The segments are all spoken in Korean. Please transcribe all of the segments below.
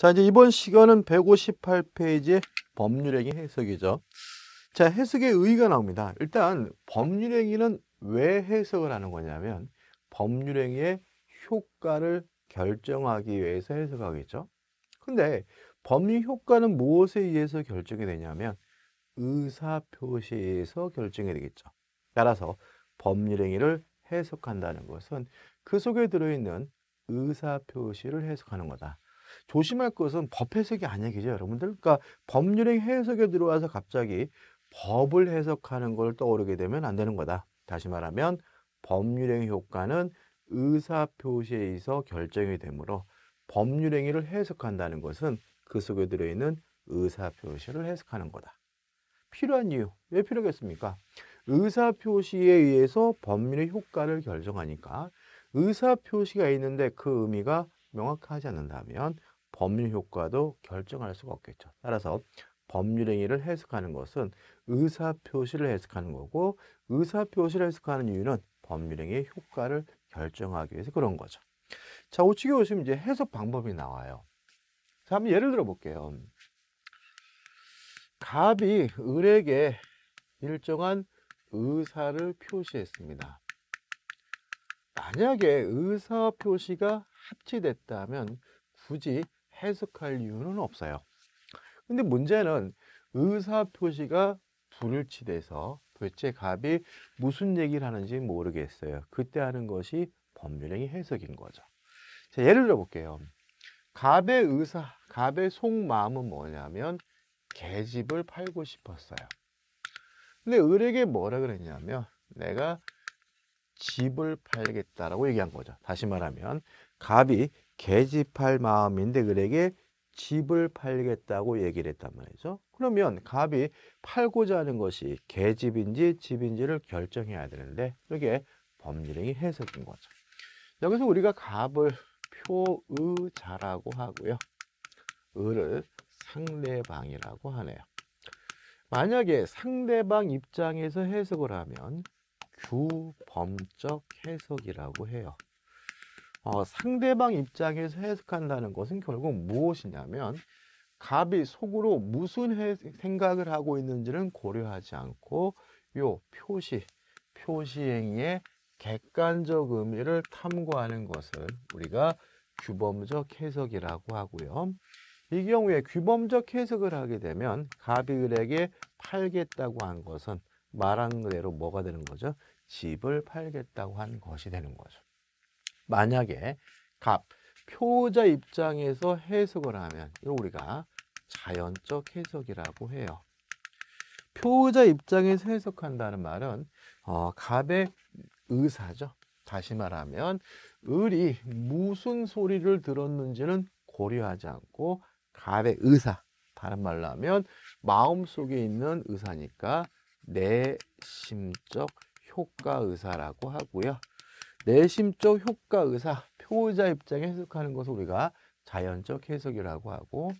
자, 이제 이번 시간은 1 5 8페이지 법률행위 해석이죠. 자, 해석의 의의가 나옵니다. 일단 법률행위는 왜 해석을 하는 거냐면 법률행위의 효과를 결정하기 위해서 해석하겠죠. 근데 법률 효과는 무엇에 의해서 결정이 되냐면 의사표시에 서 결정이 되겠죠. 따라서 법률행위를 해석한다는 것은 그 속에 들어있는 의사표시를 해석하는 거다. 조심할 것은 법 해석이 아니겠죠, 여러분들. 그러니까 법률의 해석에 들어와서 갑자기 법을 해석하는 걸 떠오르게 되면 안 되는 거다. 다시 말하면 법률행 효과는 의사표시에 있 결정이 되므로 법률행위를 해석한다는 것은 그 속에 들어있는 의사표시를 해석하는 거다. 필요한 이유, 왜 필요겠습니까? 의사표시에 의해서 법률의 효과를 결정하니까 의사표시가 있는데 그 의미가 명확하지 않는다면 법률 효과도 결정할 수가 없겠죠. 따라서 법률행위를 해석하는 것은 의사표시를 해석하는 거고 의사표시를 해석하는 이유는 법률행위의 효과를 결정하기 위해서 그런 거죠. 자, 우측에 오시면 이제 해석 방법이 나와요. 자, 한번 예를 들어 볼게요. 갑이 을에게 일정한 의사를 표시했습니다. 만약에 의사 표시가 합치됐다면 굳이 해석할 이유는 없어요. 근데 문제는 의사 표시가 불일치돼서 도대체 갑이 무슨 얘기를 하는지 모르겠어요. 그때 하는 것이 법률행위 해석인 거죠. 자, 예를 들어 볼게요. 갑의 의사, 갑의 속마음은 뭐냐면 계집을 팔고 싶었어요. 근데 을에게 뭐라 그랬냐면 내가 집을 팔겠다라고 얘기한 거죠. 다시 말하면 갑이 계집할 마음인데 그에게 집을 팔겠다고 얘기를 했단 말이죠. 그러면 갑이 팔고자 하는 것이 계집인지 집인지를 결정해야 되는데 이게 법률행위 해석인 거죠. 여기서 우리가 갑을 표의자라고 하고요. 을을 상대방이라고 하네요. 만약에 상대방 입장에서 해석을 하면 규범적 해석이라고 해요. 어, 상대방 입장에서 해석한다는 것은 결국 무엇이냐면 갑이 속으로 무슨 생각을 하고 있는지는 고려하지 않고 요 표시, 표시행위의 객관적 의미를 탐구하는 것을 우리가 규범적 해석이라고 하고요. 이 경우에 규범적 해석을 하게 되면 갑이 을에게 팔겠다고 한 것은 말한 그대로 뭐가 되는 거죠? 집을 팔겠다고 한 것이 되는 거죠. 만약에 갑 표자 입장에서 해석을 하면 이걸 우리가 자연적 해석이라고 해요. 표자 입장에서 해석한다는 말은 어, 갑의 의사죠. 다시 말하면 을이 무슨 소리를 들었는지는 고려하지 않고 갑의 의사, 다른 말로 하면 마음속에 있는 의사니까 내심적 효과 의사라고 하고요. 내심적 효과 의사 표자 입장에 해석하는 것을 우리가 자연적 해석이라고 하고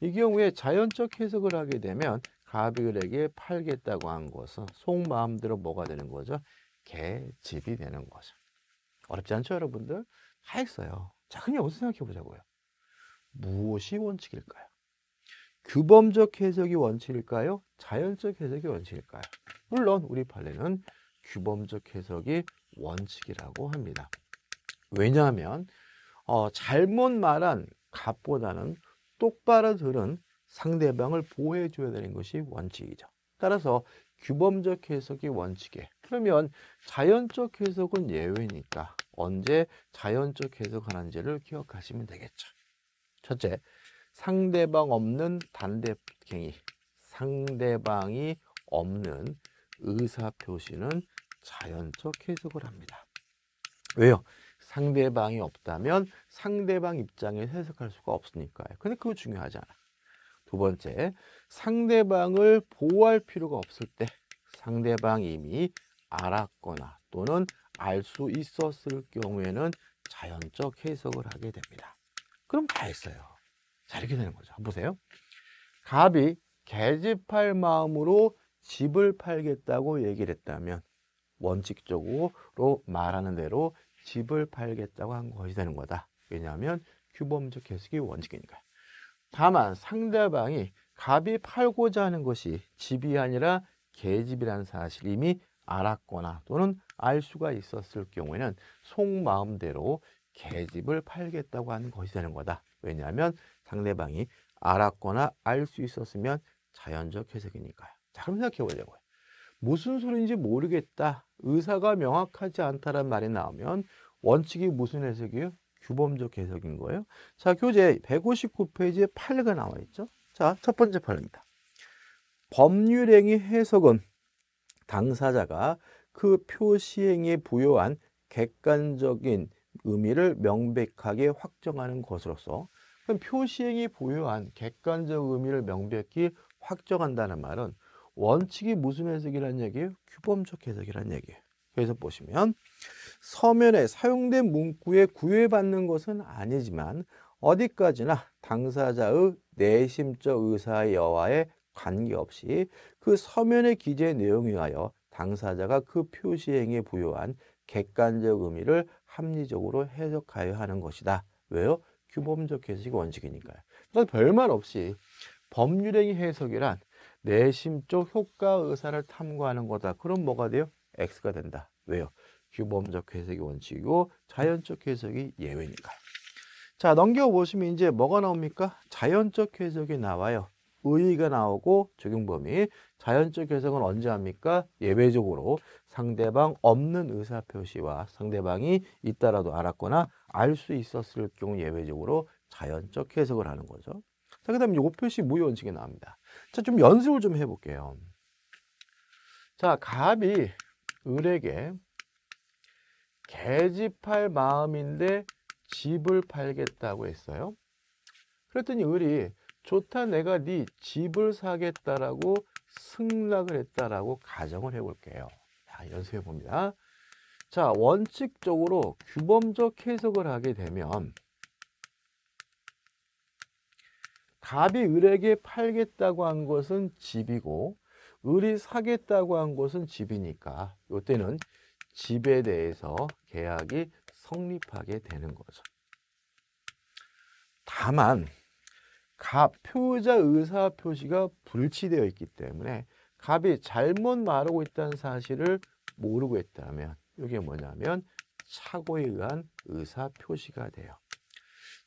이 경우에 자연적 해석을 하게 되면 가비글에게 팔겠다고 한 것은 속마음대로 뭐가 되는 거죠? 개집이 되는 거죠. 어렵지 않죠, 여러분들? 다 했어요. 자, 그냥 여기서 생각해 보자고요. 무엇이 원칙일까요? 규범적 해석이 원칙일까요? 자연적 해석이 원칙일까요? 물론 우리 판례는 규범적 해석이 원칙이라고 합니다. 왜냐하면 어, 잘못 말한 값보다는 똑바로 들은 상대방을 보호해 줘야 되는 것이 원칙이죠. 따라서 규범적 해석이 원칙에 그러면 자연적 해석은 예외니까 언제 자연적 해석하는지를 기억하시면 되겠죠. 첫째, 상대방 없는 단대행위, 상대방이 없는 의사표시는 자연적 해석을 합니다. 왜요? 상대방이 없다면 상대방 입장에 해석할 수가 없으니까요. 근데 그거 중요하지 않아. 두 번째, 상대방을 보호할 필요가 없을 때 상대방이 이미 알았거나 또는 알 수 있었을 경우에는 자연적 해석을 하게 됩니다. 그럼 다 했어요. 자, 이렇게 되는 거죠. 보세요. 갑이 개집할 마음으로 집을 팔겠다고 얘기를 했다면 원칙적으로 말하는 대로 집을 팔겠다고 한 것이 되는 거다. 왜냐하면 규범적 해석이 원칙이니까. 다만 상대방이 갑이 팔고자 하는 것이 집이 아니라 계집이라는 사실을 이미 알았거나 또는 알 수가 있었을 경우에는 속마음대로 계집을 팔겠다고 하는 것이 되는 거다. 왜냐하면 상대방이 알았거나 알 수 있었으면 자연적 해석이니까요. 자, 그럼 생각해 보려고요. 무슨 소리인지 모르겠다 의사가 명확하지 않다는 말이 나오면 원칙이 무슨 해석이에요? 규범적 해석인 거예요. 자, 교재 159페이지에 8가 나와 있죠. 자, 첫 번째 8입니다. 법률행위 해석은 당사자가 그 표시행위에 부여한 객관적인 의미를 명백하게 확정하는 것으로서 표시행위 부여한 객관적 의미를 명백히 확정한다는 말은 원칙이 무슨 해석이란 얘기예요? 규범적 해석이란 얘기예요. 그래서 보시면 서면에 사용된 문구에 구애받는 것은 아니지만 어디까지나 당사자의 내심적 의사 여하에 관계없이 그 서면에 기재 내용에 하여 당사자가 그 표시행에 부여한 객관적 의미를 합리적으로 해석하여 하는 것이다. 왜요? 규범적 해석이 원칙이니까요. 별말 없이 법률행위 해석이란 내심 쪽 효과 의사를 탐구하는 거다. 그럼 뭐가 돼요? X가 된다. 왜요? 규범적 해석이 원칙이고 자연적 해석이 예외니까요. 자 넘겨보시면 이제 뭐가 나옵니까? 자연적 해석이 나와요. 의의가 나오고 적용 범위. 자연적 해석은 언제 합니까? 예외적으로 상대방 없는 의사 표시와 상대방이 있다라도 알았거나 알 수 있었을 경우 예외적으로 자연적 해석을 하는 거죠. 자, 그 다음에 요 표시 무효 원칙이 나옵니다. 자, 좀 연습을 좀 해볼게요. 자, 갑이 을에게 계집할 마음인데 집을 팔겠다고 했어요. 그랬더니 을이 좋다 내가 네 집을 사겠다라고 승낙을 했다라고 가정을 해볼게요. 자, 연습해 봅니다. 자, 원칙적으로 규범적 해석을 하게 되면 갑이 을에게 팔겠다고 한 것은 집이고 을이 사겠다고 한 것은 집이니까 이때는 집에 대해서 계약이 성립하게 되는 거죠. 다만 갑표자 의사 표시가 불치되어 있기 때문에 갑이 잘못 말하고 있다는 사실을 모르고 있다면 이게 뭐냐면 착오에 의한 의사 표시가 돼요.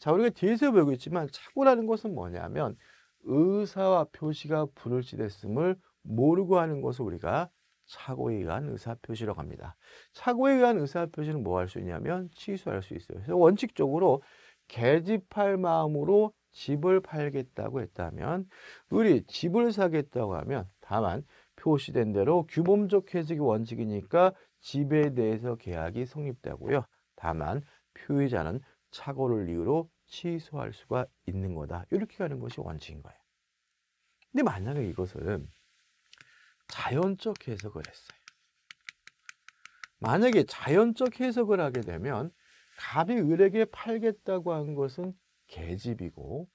자, 우리가 뒤에서 배우고 있지만 착오라는 것은 뭐냐면 의사와 표시가 분일치됐음을 모르고 하는 것을 우리가 착오에 의한 의사표시라고 합니다. 착오에 의한 의사표시는 뭐 할 수 있냐면 취소할 수 있어요. 그래서 원칙적으로 개집할 마음으로 집을 팔겠다고 했다면 우리 집을 사겠다고 하면 다만 표시된 대로 규범적 해석이 원칙이니까 집에 대해서 계약이 성립되고요. 다만 표의자는 착오를 이유로 취소할 수가 있는 거다. 이렇게 가는 것이 원칙인 거예요. 근데 만약에 이것을 자연적 해석을 했어요. 만약에 자연적 해석을 하게 되면 갑이 을에게 팔겠다고 한 것은 개집이고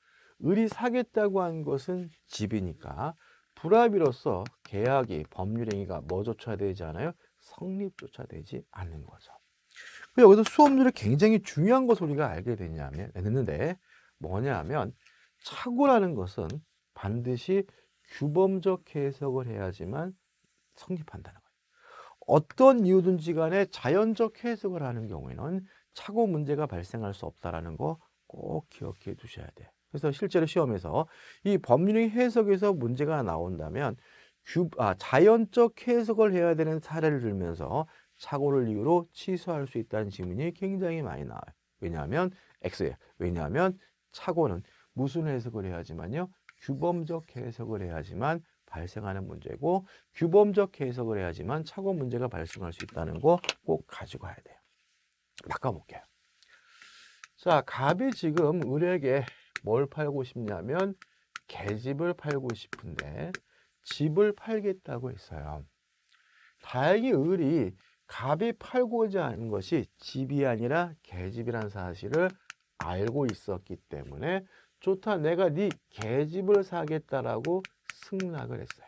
을이 사겠다고 한 것은 집이니까 불합이로서 계약이 법률행위가 뭐 조차 되지 않아요? 성립조차 되지 않는 거죠. 여기서 수업률이 굉장히 중요한 것을 우리가 알게 되냐면 했는데 뭐냐면 착오라는 것은 반드시 규범적 해석을 해야지만 성립한다는 거예요. 어떤 이유든지 간에 자연적 해석을 하는 경우에는 착오 문제가 발생할 수없다는거 꼭 기억해 두셔야 돼. 그래서 실제로 시험에서 이 법률의 해석에서 문제가 나온다면 규, 아, 자연적 해석을 해야 되는 사례를 들면서 사고를 이유로 취소할 수 있다는 지문이 굉장히 많이 나와요. 왜냐하면 X예요. 왜냐하면 착오는 무슨 해석을 해야지만요. 규범적 해석을 해야지만 발생하는 문제고 규범적 해석을 해야지만 착오 문제가 발생할 수 있다는 거 꼭 가지고 와야 돼요. 바꿔볼게요. 자, 갑이 지금 을에게 뭘 팔고 싶냐면 개집을 팔고 싶은데 집을 팔겠다고 했어요. 다행히 을이 갑이 팔고자 하는 것이 집이 아니라 개집이라는 사실을 알고 있었기 때문에 좋다 내가 네 개집을 사겠다라고 승낙을 했어요.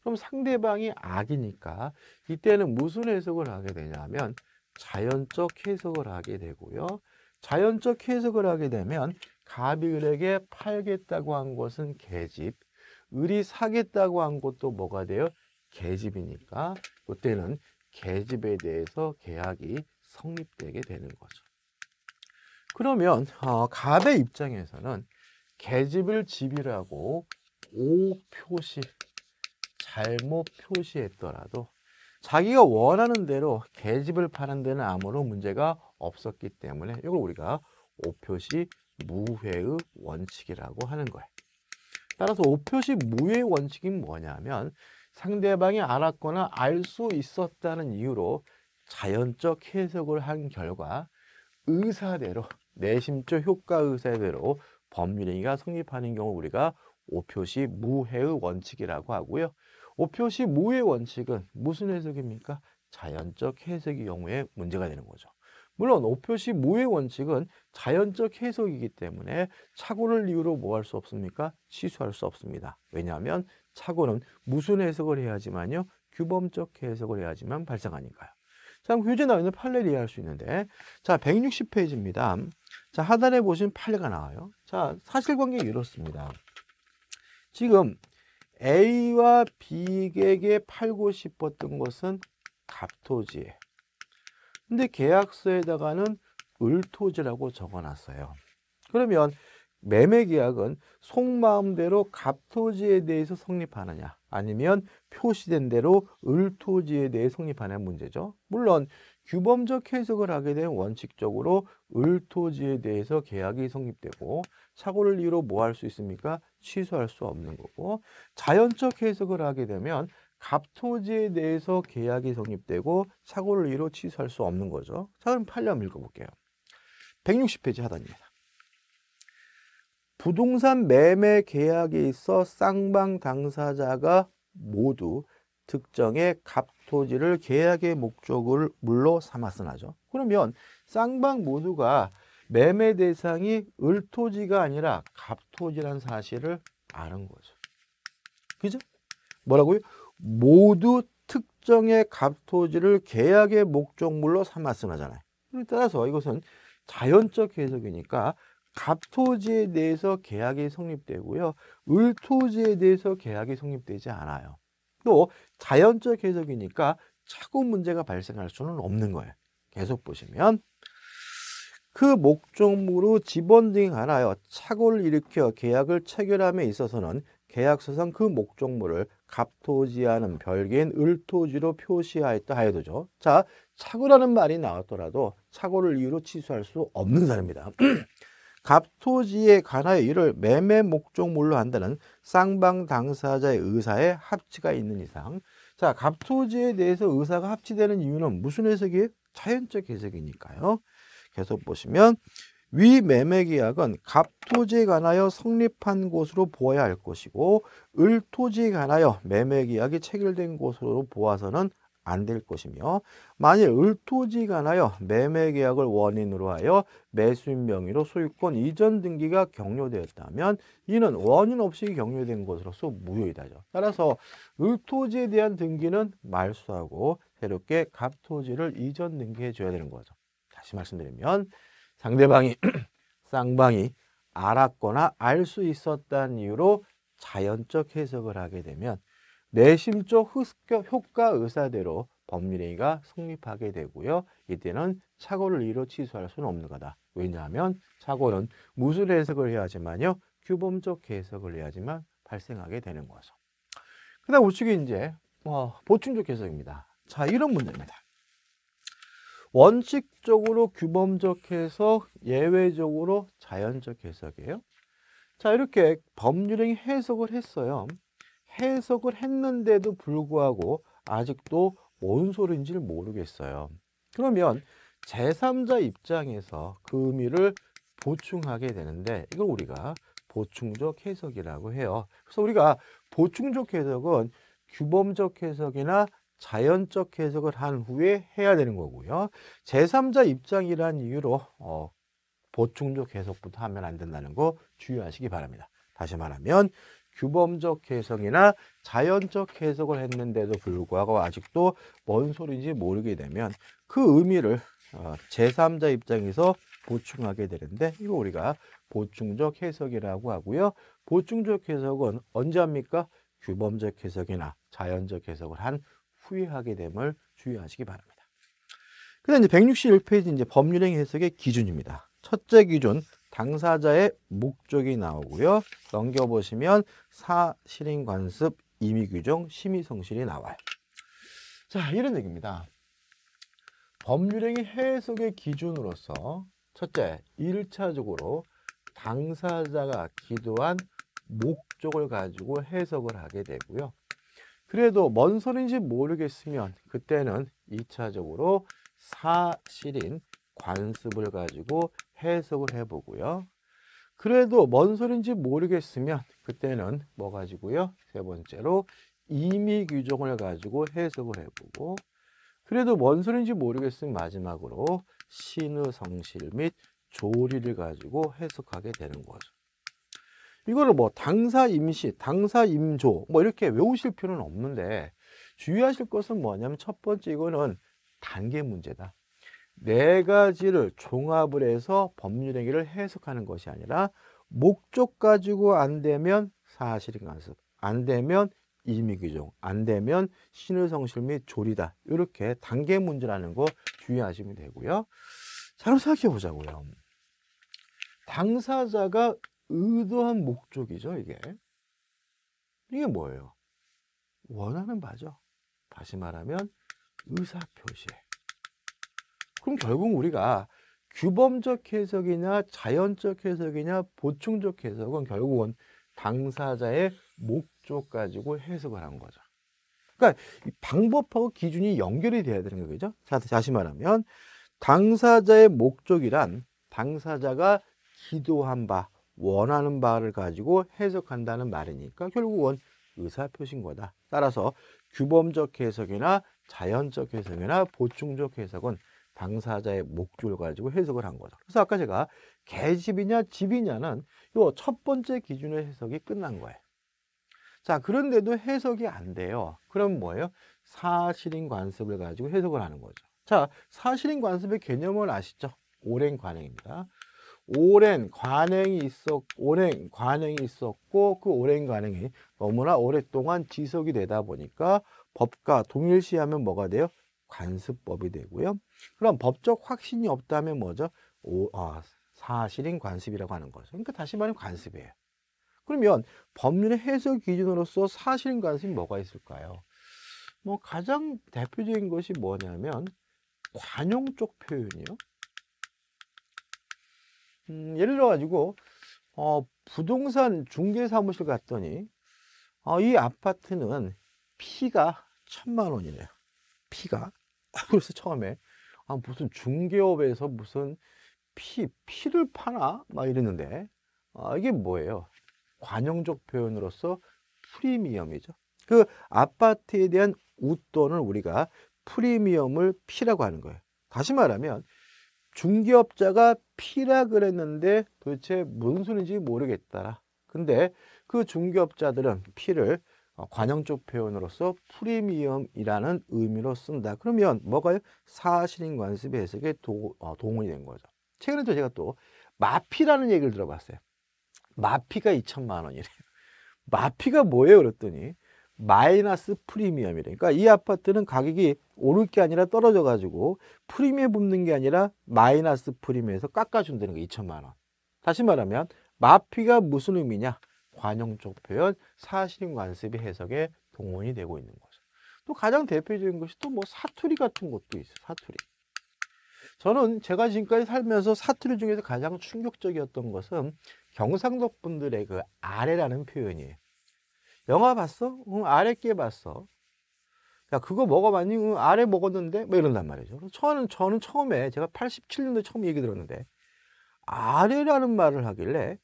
그럼 상대방이 악이니까 이때는 무슨 해석을 하게 되냐면 자연적 해석을 하게 되고요. 자연적 해석을 하게 되면 갑이 을에게 팔겠다고 한 것은 개집, 을이 사겠다고 한 것도 뭐가 돼요? 개집이니까 그때는 계집에 대해서 계약이 성립되게 되는 거죠. 그러면 어, 갑의 입장에서는 계집을 집이라고 오표시 잘못 표시했더라도 자기가 원하는 대로 계집을 파는 데는 아무런 문제가 없었기 때문에 이걸 우리가 오표시 무회의 원칙이라고 하는 거예요. 따라서 오표시 무의 원칙이 뭐냐면 상대방이 알았거나 알 수 있었다는 이유로 자연적 해석을 한 결과 의사대로 내심적 효과 의사대로 법률행위가 성립하는 경우 우리가 오표시 무해의 원칙이라고 하고요. 오표시 무해 원칙은 무슨 해석입니까? 자연적 해석의 경우에 문제가 되는 거죠. 물론 오표시 모의 원칙은 자연적 해석이기 때문에 착오를 이유로 뭐 할 수 없습니까? 취소할 수 없습니다. 왜냐하면 착오는 무슨 해석을 해야지만요? 규범적 해석을 해야지만 발생하니까요. 자, 그럼 교재 나와있는 판례를 이해할 수 있는데 자, 160페이지입니다. 자, 하단에 보시면 판례가 나와요. 자, 사실관계 이렇습니다. 지금 A와 B에게 팔고 싶었던 것은 갑토지예요. 근데 계약서에다가는 을토지라고 적어놨어요. 그러면 매매 계약은 속마음대로 갑토지에 대해서 성립하느냐 아니면 표시된 대로 을토지에 대해 성립하느냐 문제죠. 물론 규범적 해석을 하게 되면 원칙적으로 을토지에 대해서 계약이 성립되고 사고를 이유로 뭐 할 수 있습니까? 취소할 수 없는 거고 자연적 해석을 하게 되면 갑토지에 대해서 계약이 성립되고 착오를위로 취소할 수 없는 거죠. 자, 그럼 8년 한번 읽어볼게요. 160페이지 하단입니다. 부동산 매매 계약에 있어 쌍방 당사자가 모두 특정의 갑토지를 계약의 목적을 물로 삼았으나죠. 그러면 쌍방 모두가 매매 대상이 을토지가 아니라 갑토지란 사실을 아는 거죠. 그죠? 뭐라고요? 모두 특정의 갑토지를 계약의 목적물로 삼았으나 잖아요. 따라서 이것은 자연적 해석이니까 갑토지에 대해서 계약이 성립되고요. 을토지에 대해서 계약이 성립되지 않아요. 또 자연적 해석이니까 차고 문제가 발생할 수는 없는 거예요. 계속 보시면 그목적물로 집원 등하나요 착오를 일으켜 계약을 체결함에 있어서는 계약서상 그 목적물을 갑토지와는 별개인 을토지로 표시하였다 하여도죠. 자, 착오라는 말이 나왔더라도 착오를 이유로 취소할 수 없는 사람입니다. 갑토지에 관하여 이를 매매 목적물로 한다는 쌍방 당사자의 의사에 합치가 있는 이상 자 갑토지에 대해서 의사가 합치되는 이유는 무슨 해석이에요? 자연적 해석이니까요. 계속 보시면 위매매계약은 갑토지에 관하여 성립한 곳으로 보아야 할 것이고 을토지에 관하여 매매계약이 체결된 곳으로 보아서는 안 될 것이며 만일 을토지에 관하여 매매계약을 원인으로 하여 매수인 명의로 소유권 이전 등기가 격려되었다면 이는 원인 없이 격려된 것으로서 무효이다죠. 따라서 을토지에 대한 등기는 말소하고 새롭게 갑토지를 이전 등기해 줘야 되는 거죠. 다시 말씀드리면 상대방이 쌍방이 알았거나 알 수 있었다는 이유로 자연적 해석을 하게 되면 내심적 흡격 효과 의사대로 법률행위가 성립하게 되고요. 이때는 착오를 이로 취소할 수는 없는 거다. 왜냐하면 착오는 무술 해석을 해야지만요. 규범적 해석을 해야지만 발생하게 되는 거죠. 그 다음 우측이 이제 어, 보충적 해석입니다. 자 이런 문제입니다. 원칙적으로 규범적 해석, 예외적으로 자연적 해석이에요. 자, 이렇게 법률행 해석을 했어요. 해석을 했는데도 불구하고 아직도 뭔 소리인지를 모르겠어요. 그러면 제3자 입장에서 그 의미를 보충하게 되는데 이걸 우리가 보충적 해석이라고 해요. 그래서 우리가 보충적 해석은 규범적 해석이나 자연적 해석을 한 후에 해야 되는 거고요. 제3자 입장이란 이유로 어, 보충적 해석부터 하면 안 된다는 거 주의하시기 바랍니다. 다시 말하면 규범적 해석이나 자연적 해석을 했는데도 불구하고 아직도 뭔 소리인지 모르게 되면 그 의미를 어, 제3자 입장에서 보충하게 되는데 이거 우리가 보충적 해석이라고 하고요. 보충적 해석은 언제 합니까? 규범적 해석이나 자연적 해석을 한 후회하게 됨을 주의하시기 바랍니다. 그다 이제 161페이지 이제 법률행 해석의 기준입니다. 첫째 기준 당사자의 목적이 나오고요. 넘겨보시면 사실인 관습 임의 규정 심의 성실이 나와요. 자 이런 얘기입니다. 법률행위 해석의 기준으로서 첫째, 일차적으로 당사자가 기도한 목적을 가지고 해석을 하게 되고요. 그래도 뭔 소린지 모르겠으면 그때는 2차적으로 사실인 관습을 가지고 해석을 해보고요. 그래도 뭔 소린지 모르겠으면 그때는 뭐 가지고요? 세 번째로 이미 규정을 가지고 해석을 해보고 그래도 뭔 소린지 모르겠으면 마지막으로 신의 성실 및 조리를 가지고 해석하게 되는 거죠. 이거를 뭐 당사 임시, 당사 임조 뭐 이렇게 외우실 필요는 없는데 주의하실 것은 뭐냐면 첫 번째 이거는 단계 문제다. 네 가지를 종합을 해서 법률행위를 해석하는 것이 아니라 목적 가지고 안 되면 사실인간습, 안 되면 임의규정, 안 되면 신의성실 및 조리다. 이렇게 단계 문제라는 거 주의하시면 되고요. 자, 로럼 생각해 보자고요. 당사자가 의도한 목적이죠, 이게. 이게 뭐예요? 원하는 바죠. 다시 말하면 의사표시. 그럼 결국 우리가 규범적 해석이냐 자연적 해석이냐 보충적 해석은 결국은 당사자의 목적 가지고 해석을 한 거죠. 그러니까 방법하고 기준이 연결이 돼야 되는 거죠. 다시 말하면 당사자의 목적이란 당사자가 기도한 바 원하는 바를 가지고 해석한다는 말이니까 결국은 의사표신 거다. 따라서 규범적 해석이나 자연적 해석이나 보충적 해석은 당사자의 목줄을 가지고 해석을 한 거죠. 그래서 아까 제가 개집이냐 집이냐는 요첫 번째 기준의 해석이 끝난 거예요. 자, 그런데도 해석이 안 돼요. 그럼 뭐예요? 사실인 관습을 가지고 해석을 하는 거죠. 자, 사실인 관습의 개념을 아시죠? 오랜 관행입니다. 오랜 관행이 있었 오랜 관행이 있었고 그 오랜 관행이 너무나 오랫동안 지속이 되다 보니까 법과 동일시하면 뭐가 돼요? 관습법이 되고요. 그럼 법적 확신이 없다면 뭐죠? 오, 아, 사실인 관습이라고 하는 거죠. 그러니까 다시 말하면 관습이에요. 그러면 법률의 해석 기준으로서 사실인 관습이 뭐가 있을까요? 뭐 가장 대표적인 것이 뭐냐면 관용 쪽 표현이요. 음, 예를 들어 가지고 어, 부동산 중개 사무실 갔더니 어, 이 아파트는 피가 천만 원이래요. 피가 그래서 처음에 아, 무슨 중개업에서 무슨 피 피를 파나 막 이랬는데 아, 이게 뭐예요? 관용적 표현으로서 프리미엄이죠. 그 아파트에 대한 웃돈을 우리가 프리미엄을 피라고 하는 거예요. 다시 말하면 중개업자가 피라 그랬는데 도대체 뭔 소리인지 모르겠더라. 근데 그 중개업자들은 피를 어, 관영적 표현으로서 프리미엄이라는 의미로 쓴다. 그러면 뭐가요? 사실인 관습의 해석에 도, 어, 동원이 된 거죠. 최근에 또 제가 또 마피라는 얘기를 들어봤어요. 마피가 2천만 원이래요. 마피가 뭐예요? 그랬더니 마이너스 프리미엄이라니까 그러니까 이 아파트는 가격이 오를 게 아니라 떨어져 가지고 프리미엄 붙는 게 아니라 마이너스 프리미엄에서 깎아준다는 거 2천만 원 다시 말하면 마피가 무슨 의미냐 관용적 표현 사실인 관습의 해석에 동원이 되고 있는 거죠 또 가장 대표적인 것이 또 뭐 사투리 같은 것도 있어요 사투리 저는 제가 지금까지 살면서 사투리 중에서 가장 충격적이었던 것은 경상도 분들의 그 아래라는 표현이에요 영화 봤어? 응, 아래 끼에 봤어. 야, 그거 먹어봤니? 응, 아래 먹었는데? 뭐 이런단 말이죠. 저는, 저는 처음에, 제가 87년도에 처음 얘기 들었는데, 아래라는 말을 하길래,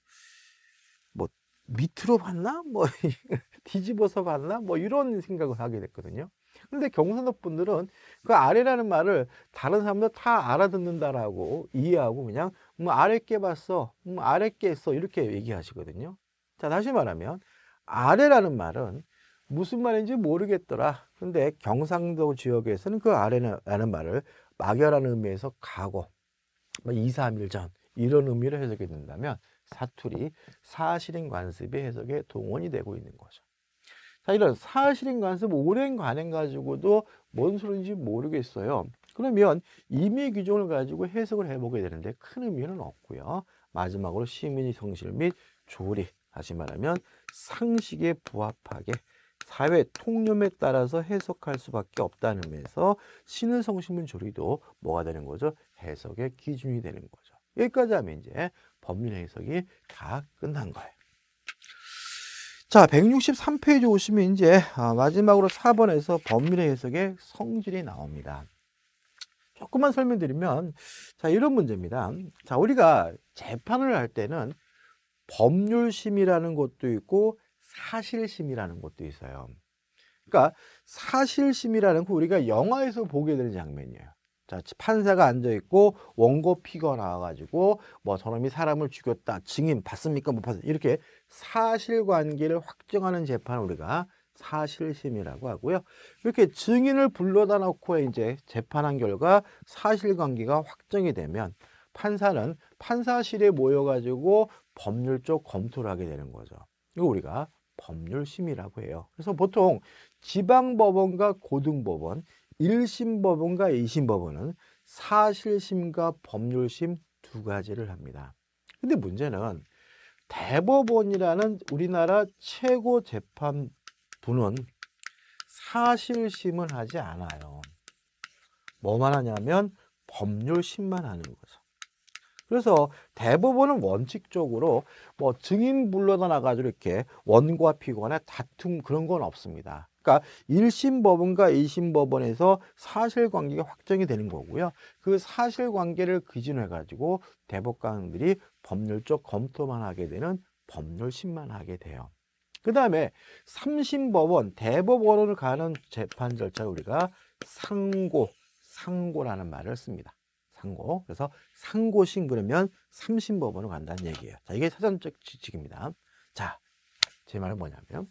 뭐, 밑으로 봤나? 뭐, 뒤집어서 봤나? 뭐, 이런 생각을 하게 됐거든요. 근데 경상도 분들은 그 아래라는 말을 다른 사람들 다 알아듣는다라고 이해하고 그냥 뭐 아래 깨 봤어, 뭐 아래 깨 했어 이렇게 얘기하시거든요. 자 다시 말하면 아래라는 말은 무슨 말인지 모르겠더라. 근데 경상도 지역에서는 그 아래라는 말을 막연한 의미에서 가고 2, 뭐 3일전 이런 의미로 해석이 된다면 사투리 사실인 관습의 해석에 동원이 되고 있는 거죠. 자, 이런 사실인 관습 오랜 관행 가지고도 뭔 소리인지 모르겠어요. 그러면 임의 규정을 가지고 해석을 해보게 되는데 큰 의미는 없고요. 마지막으로 시민의 성실 및 조리 다시 말하면 상식에 부합하게 사회 통념에 따라서 해석할 수밖에 없다는 의미에서 신의 성심은 조리도 뭐가 되는 거죠? 해석의 기준이 되는 거죠. 여기까지 하면 이제 법률 해석이 다 끝난 거예요. 자, 163페이지 오시면 이제 아, 마지막으로 4번에서 법률 해석의 성질이 나옵니다. 조금만 설명드리면 자, 이런 문제입니다. 자, 우리가 재판을 할 때는 법률심이라는 것도 있고 사실심이라는 것도 있어요. 그러니까 사실심이라는 거 그 우리가 영화에서 보게 되는 장면이에요. 자, 판사가 앉아 있고 원고 피고 나와 가지고 뭐 저놈이 사람을 죽였다. 증인 봤습니까? 못봤습니 이렇게 사실 관계를 확정하는 재판을 우리가 사실심이라고 하고요. 이렇게 증인을 불러다 놓고 이제 재판한 결과 사실관계가 확정이 되면 판사는 판사실에 모여가지고 법률 적 검토를 하게 되는 거죠. 이거 우리가 법률심의라고 해요. 그래서 보통 지방법원과 고등법원, 1심 법원과 2심 법원은 사실심과 법률심 두 가지를 합니다. 근데 문제는 대법원이라는 우리나라 최고 재판부는 사실심을 하지 않아요. 뭐만 하냐면 법률심만 하는 거죠. 그래서 대법원은 원칙적으로 뭐 증인 불러나가지고 다 이렇게 원과 피고간의 다툼 그런 건 없습니다. 그러니까 1심 법원과 2심 법원에서 사실관계가 확정이 되는 거고요. 그 사실관계를 기준해가지고 대법관들이 법률적 검토만 하게 되는 법률심만 하게 돼요. 그 다음에 3심법원 대법원으로 가는 재판 절차 우리가 상고, 상고라는 말을 씁니다. 상고. 그래서 상고신 그러면 삼신법원을 간다는 얘기예요. 자, 이게 사전적 지식입니다. 자, 제 말은 뭐냐면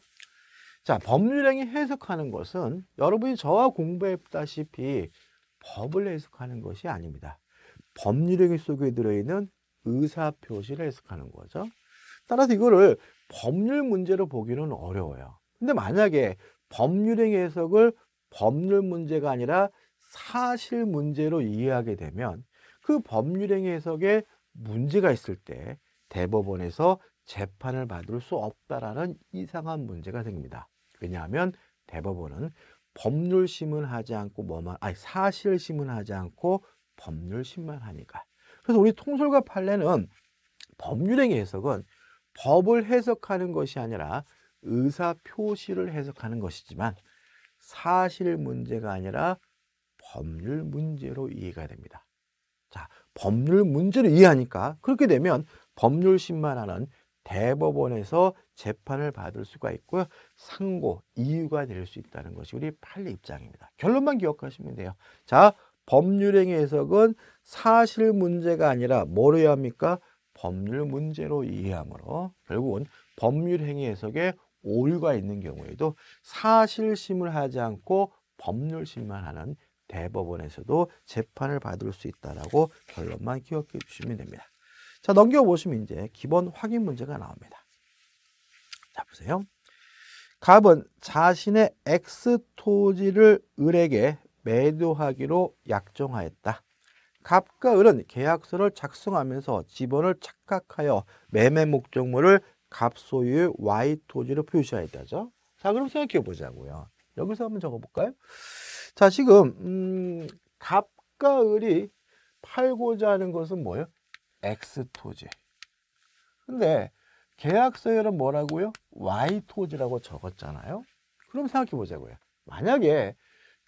자, 법률행위 해석하는 것은 여러분이 저와 공부했다시피 법을 해석하는 것이 아닙니다. 법률행위 속에 들어있는 의사표시를 해석하는 거죠. 따라서 이거를 법률 문제로 보기는 어려워요. 근데 만약에 법률행위 해석을 법률 문제가 아니라 사실 문제로 이해하게 되면 그 법률행위 해석에 문제가 있을 때 대법원에서 재판을 받을 수 없다라는 이상한 문제가 생깁니다. 왜냐하면 대법원은 법률 심은하지 않고 뭐만 아니 사실 심은하지 않고 법률 심만 하니까. 그래서 우리 통솔과 판례는 법률행위 해석은 법을 해석하는 것이 아니라 의사 표시를 해석하는 것이지만 사실 문제가 아니라 법률 문제로 이해가 됩니다. 자, 법률 문제를 이해하니까 그렇게 되면 법률심만 하는 대법원에서 재판을 받을 수가 있고요. 상고, 이유가 될 수 있다는 것이 우리 판례 입장입니다. 결론만 기억하시면 돼요. 자, 법률행위 해석은 사실 문제가 아니라 뭐로 해 합니까? 법률 문제로 이해하므로 결국은 법률행위 해석에 오류가 있는 경우에도 사실심을 하지 않고 법률심만 하는 대법원에서도 재판을 받을 수 있다라고 결론만 기억해 주시면 됩니다. 자, 넘겨보시면 이제 기본 확인 문제가 나옵니다. 자, 보세요. 갑은 자신의 X 토지를 을에게 매도하기로 약정하였다. 갑과 을은 계약서를 작성하면서 지번을 착각하여 매매 목적물을 갑 소유의 Y 토지로 표시하였다죠. 자, 그럼 생각해 보자고요. 여기서 한번 적어볼까요? 자, 지금 음, 갑과 을이 팔고자 하는 것은 뭐예요? X 토지. 근데 계약서에는 뭐라고요? Y 토지라고 적었잖아요. 그럼 생각해 보자고요. 만약에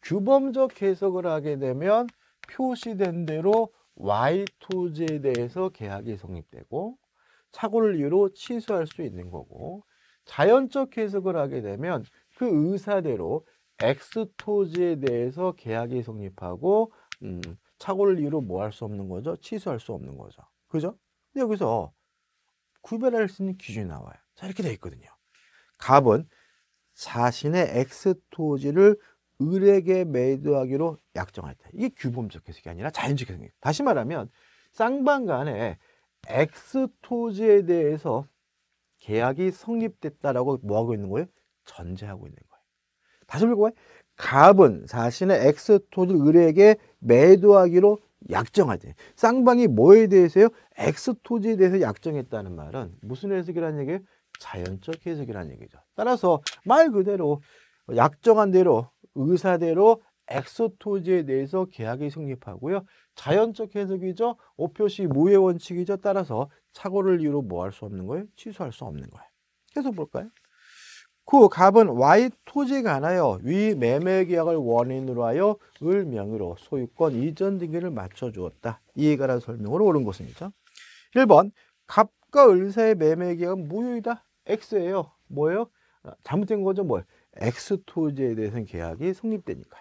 규범적 해석을 하게 되면 표시된 대로 Y 토지에 대해서 계약이 성립되고 착오를 이유로 취소할 수 있는 거고 자연적 해석을 하게 되면 그 의사대로 엑스토지에 대해서 계약이 성립하고 음, 착오를 이유로 뭐 할 수 없는 거죠? 취소할 수 없는 거죠. 그죠? 근데 여기서 구별할 수 있는 기준이 나와요. 자, 이렇게 돼 있거든요. 갑은 자신의 엑스토지를 을에게 매도하기로 약정할 때 이게 규범적 해석이 아니라 자연적 해석이에요. 다시 말하면 쌍방 간에 엑스토지에 대해서 계약이 성립됐다라고 뭐하고 있는 거예요? 전제하고 있는 거예요. 다시 읽어봐 갑은 자신의 X 토지 을에게 매도하기로 약정하지. 쌍방이 뭐에 대해서요? X 토지에 대해서 약정했다는 말은 무슨 해석이라는 얘기예요? 자연적 해석이라는 얘기죠. 따라서 말 그대로 약정한 대로 의사대로 X 토지에 대해서 계약이 성립하고요. 자연적 해석이죠. 오표시 무효 원칙이죠. 따라서 착오를 이유로 뭐 할 수 없는 거예요? 취소할 수 없는 거예요. 계속 볼까요? 그 갑은 Y 토지 간하여 위 매매 계약을 원인으로 하여 을 명의로 소유권 이전 등기를 맞춰 주었다. 이에 관한 설명으로 옳은 것은 이죠 1번 갑과 을 사이 매매 계약은 무효이다. X예요. 뭐예요? 아, 잘못된 거죠. 뭘? X 토지에 대해서는 계약이 성립되니까.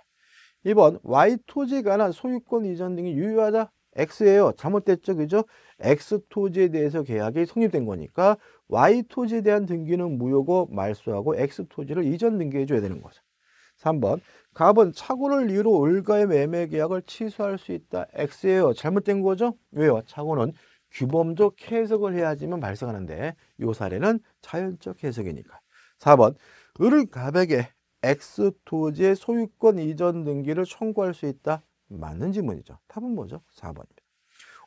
2번 Y 토지 간한 소유권 이전 등이 유효하다. X예요. 잘못됐죠. 그죠? X 토지에 대해서 계약이 성립된 거니까 Y 토지에 대한 등기는 무효고 말소하고 X 토지를 이전 등기해 줘야 되는 거죠. 3번 갑은 착오를 이유로 을가의 매매 계약을 취소할 수 있다. X예요. 잘못된 거죠? 왜요? 착오는 규범적 해석을 해야지만 발생하는데 이 사례는 자연적 해석이니까. 4번 을을 갑에게 X 토지의 소유권 이전 등기를 청구할 수 있다. 맞는 질문이죠 답은 뭐죠? 4번.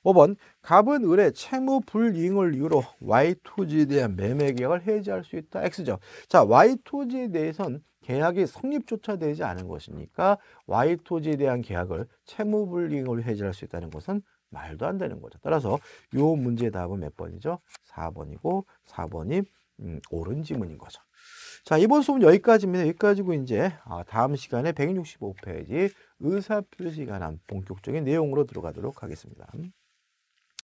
5번 갑은 을의 채무 불이익을 이유로 Y2G에 대한 매매 계약을 해지할 수 있다. X죠. 자, Y2G에 대해선 계약이 성립조차 되지 않은 것이니까 Y2G에 대한 계약을 채무 불이익을 해지할 수 있다는 것은 말도 안 되는 거죠. 따라서 이 문제의 답은 몇 번이죠? 4번이고 4번이 음, 옳은 지문인 거죠. 자, 이번 수업은 여기까지입니다. 여기까지고 이제 아, 다음 시간에 165페이지 의사표시관한 본격적인 내용으로 들어가도록 하겠습니다.